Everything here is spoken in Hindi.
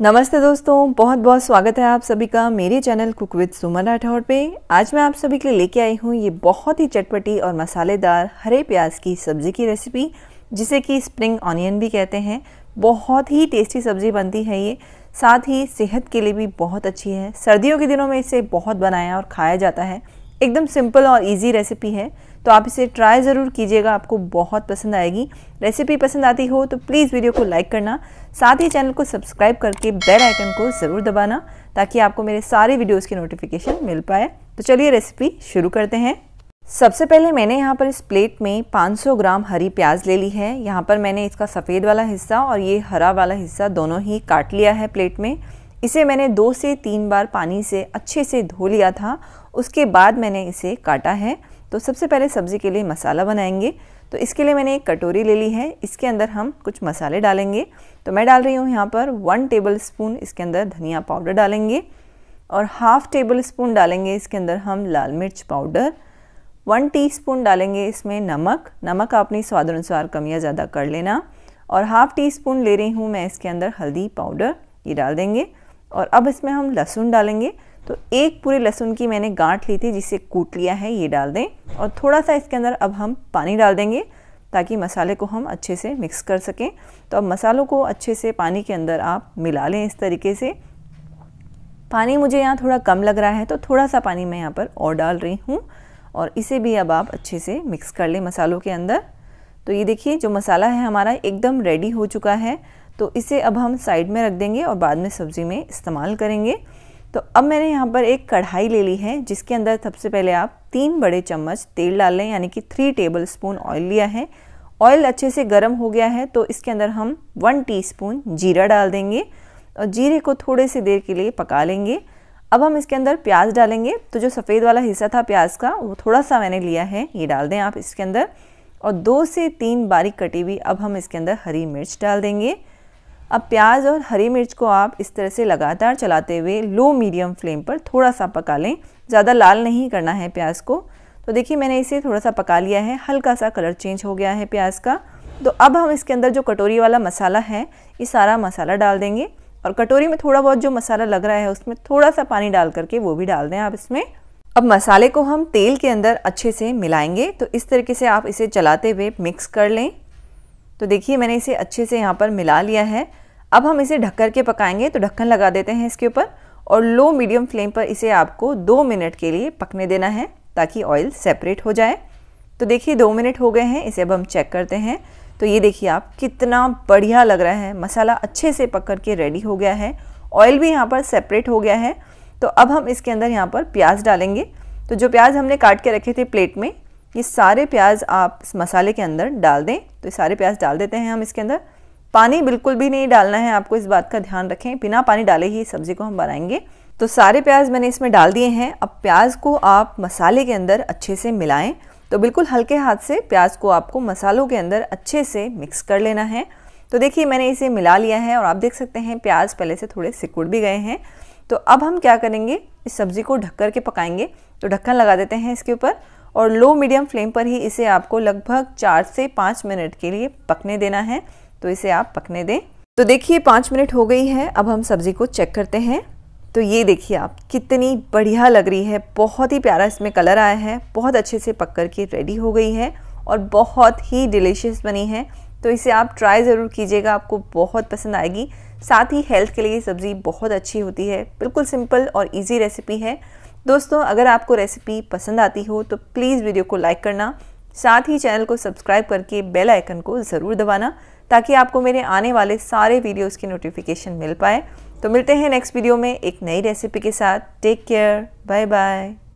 नमस्ते दोस्तों बहुत बहुत स्वागत है आप सभी का मेरे channel cook with Suman Rathore पे आज मैं आप सभी के लिए लेके आई हूँ ये बहुत ही चटपटी और मसालेदार हरे प्याज की सब्ज़ी की रेसिपी जिसे कि स्प्रिंग ऑनियन भी कहते हैं बहुत ही टेस्टी सब्ज़ी बनती है ये साथ ही सेहत के लिए भी बहुत अच्छी है सर्दियों के दिनों में इसे बहुत बनाया और खाया जाता है एकदम सिंपल और ईजी रेसिपी है तो आप इसे ट्राई ज़रूर कीजिएगा आपको बहुत पसंद आएगी रेसिपी पसंद आती हो तो प्लीज़ वीडियो को लाइक करना साथ ही चैनल को सब्सक्राइब करके बेल आइकन को ज़रूर दबाना ताकि आपको मेरे सारे वीडियोज़ की नोटिफिकेशन मिल पाए तो चलिए रेसिपी शुरू करते हैं सबसे पहले मैंने यहाँ पर इस प्लेट में 500 ग्राम हरी प्याज ले ली है यहाँ पर मैंने इसका सफ़ेद वाला हिस्सा और ये हरा वाला हिस्सा दोनों ही काट लिया है प्लेट में इसे मैंने दो से तीन बार पानी से अच्छे से धो लिया था उसके बाद मैंने इसे काटा है तो सबसे पहले सब्ज़ी के लिए मसाला बनाएंगे तो इसके लिए मैंने एक कटोरी ले ली है इसके अंदर हम कुछ मसाले डालेंगे तो मैं डाल रही हूँ यहाँ पर वन टेबल स्पून इसके अंदर धनिया पाउडर डालेंगे और हाफ़ टेबल स्पून डालेंगे इसके अंदर हम लाल मिर्च पाउडर वन टीस्पून डालेंगे इसमें नमक नमक आप अपनी स्वाद अनुसार कम या ज़्यादा कर लेना और हाफ़ टी स्पून ले रही हूँ मैं इसके अंदर हल्दी पाउडर ये डाल देंगे और अब इसमें हम लहसुन डालेंगे तो एक पूरे लहसुन की मैंने गांठ ली थी जिसे कूट लिया है ये डाल दें और थोड़ा सा इसके अंदर अब हम पानी डाल देंगे ताकि मसाले को हम अच्छे से मिक्स कर सकें तो अब मसालों को अच्छे से पानी के अंदर आप मिला लें इस तरीके से पानी मुझे यहाँ थोड़ा कम लग रहा है तो थोड़ा सा पानी मैं यहाँ पर और डाल रही हूँ और इसे भी अब आप अच्छे से मिक्स कर लें मसालों के अंदर तो ये देखिए जो मसाला है हमारा एकदम रेडी हो चुका है तो इसे अब हम साइड में रख देंगे और बाद में सब्ज़ी में इस्तेमाल करेंगे तो अब मैंने यहाँ पर एक कढ़ाई ले ली है जिसके अंदर सबसे पहले आप तीन बड़े चम्मच तेल डाल लें यानी कि थ्री टेबल स्पून ऑयल लिया है ऑयल अच्छे से गर्म हो गया है तो इसके अंदर हम वन टी जीरा डाल देंगे और जीरे को थोड़े से देर के लिए पका लेंगे अब हम इसके अंदर प्याज डालेंगे तो जो सफ़ेद वाला हिस्सा था प्याज का वो थोड़ा सा मैंने लिया है ये डाल दें आप इसके अंदर और दो से तीन बारीक कटी हुई अब हम इसके अंदर हरी मिर्च डाल देंगे अब प्याज और हरी मिर्च को आप इस तरह से लगातार चलाते हुए लो मीडियम फ्लेम पर थोड़ा सा पका लें ज़्यादा लाल नहीं करना है प्याज को तो देखिए मैंने इसे थोड़ा सा पका लिया है हल्का सा कलर चेंज हो गया है प्याज का तो अब हम इसके अंदर जो कटोरी वाला मसाला है ये सारा मसाला डाल देंगे और कटोरी में थोड़ा बहुत जो मसाला लग रहा है उसमें थोड़ा सा पानी डाल करके वो भी डाल दें आप इसमें अब मसाले को हम तेल के अंदर अच्छे से मिलाएंगे तो इस तरीके से आप इसे चलाते हुए मिक्स कर लें तो देखिए मैंने इसे अच्छे से यहाँ पर मिला लिया है अब हम इसे ढक कर के पकाएंगे तो ढक्कन लगा देते हैं इसके ऊपर और लो मीडियम फ्लेम पर इसे आपको दो मिनट के लिए पकने देना है ताकि ऑयल सेपरेट हो जाए तो देखिए दो मिनट हो गए हैं इसे अब हम चेक करते हैं तो ये देखिए आप कितना बढ़िया लग रहा है मसाला अच्छे से पक कर के रेडी हो गया है ऑयल भी यहाँ पर सेपरेट हो गया है तो अब हम इसके अंदर यहाँ पर प्याज डालेंगे तो जो प्याज हमने काट के रखे थे प्लेट में ये सारे प्याज आप इस मसाले के अंदर डाल दें तो ये सारे प्याज डाल देते हैं हम इसके अंदर पानी बिल्कुल भी नहीं डालना है आपको इस बात का ध्यान रखें बिना पानी डाले ही सब्ज़ी को हम बनाएंगे तो सारे प्याज मैंने इसमें डाल दिए हैं अब प्याज को आप मसाले के अंदर अच्छे से मिलाएं तो बिल्कुल हल्के हाथ से प्याज को आपको मसालों के अंदर अच्छे से मिक्स कर लेना है तो देखिए मैंने इसे मिला लिया है और आप देख सकते हैं प्याज पहले से थोड़े सिकुड़ भी गए हैं तो अब हम क्या करेंगे इस सब्ज़ी को ढक के पकाएंगे तो ढक्कन लगा देते हैं इसके ऊपर और लो मीडियम फ्लेम पर ही इसे आपको लगभग चार से पाँच मिनट के लिए पकने देना है तो इसे आप पकने दें तो देखिए पाँच मिनट हो गई है अब हम सब्ज़ी को चेक करते हैं तो ये देखिए आप कितनी बढ़िया लग रही है बहुत ही प्यारा इसमें कलर आया है बहुत अच्छे से पक कर के रेडी हो गई है और बहुत ही डिलीशियस बनी है तो इसे आप ट्राई ज़रूर कीजिएगा आपको बहुत पसंद आएगी साथ ही हेल्थ के लिए सब्ज़ी बहुत अच्छी होती है बिल्कुल सिंपल और इजी रेसिपी है दोस्तों अगर आपको रेसिपी पसंद आती हो तो प्लीज़ वीडियो को लाइक करना साथ ही चैनल को सब्सक्राइब करके बेल आइकन को ज़रूर दबाना ताकि आपको मेरे आने वाले सारे वीडियोस की नोटिफिकेशन मिल पाए तो मिलते हैं नेक्स्ट वीडियो में एक नई रेसिपी के साथ टेक केयर बाय बाय